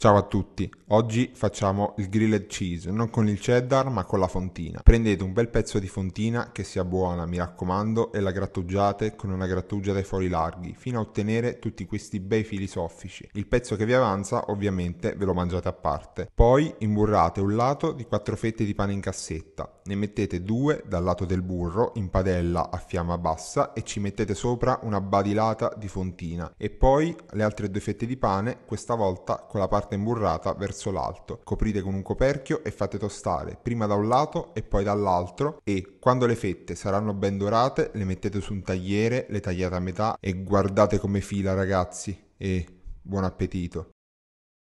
Ciao a tutti, oggi facciamo il grilled cheese, non con il cheddar ma con la fontina. Prendete un bel pezzo di fontina che sia buona, mi raccomando, e la grattugiate con una grattugia dai fori larghi, fino a ottenere tutti questi bei fili soffici. Il pezzo che vi avanza ovviamente ve lo mangiate a parte. Poi imburrate un lato di 4 fette di pane in cassetta, ne mettete due dal lato del burro in padella a fiamma bassa e ci mettete sopra una badilata di fontina e poi le altre due fette di pane, questa volta con la parte carta imburrata verso l'alto, coprite con un coperchio e fate tostare prima da un lato e poi dall'altro e quando le fette saranno ben dorate le mettete su un tagliere, le tagliate a metà e guardate come fila ragazzi e buon appetito.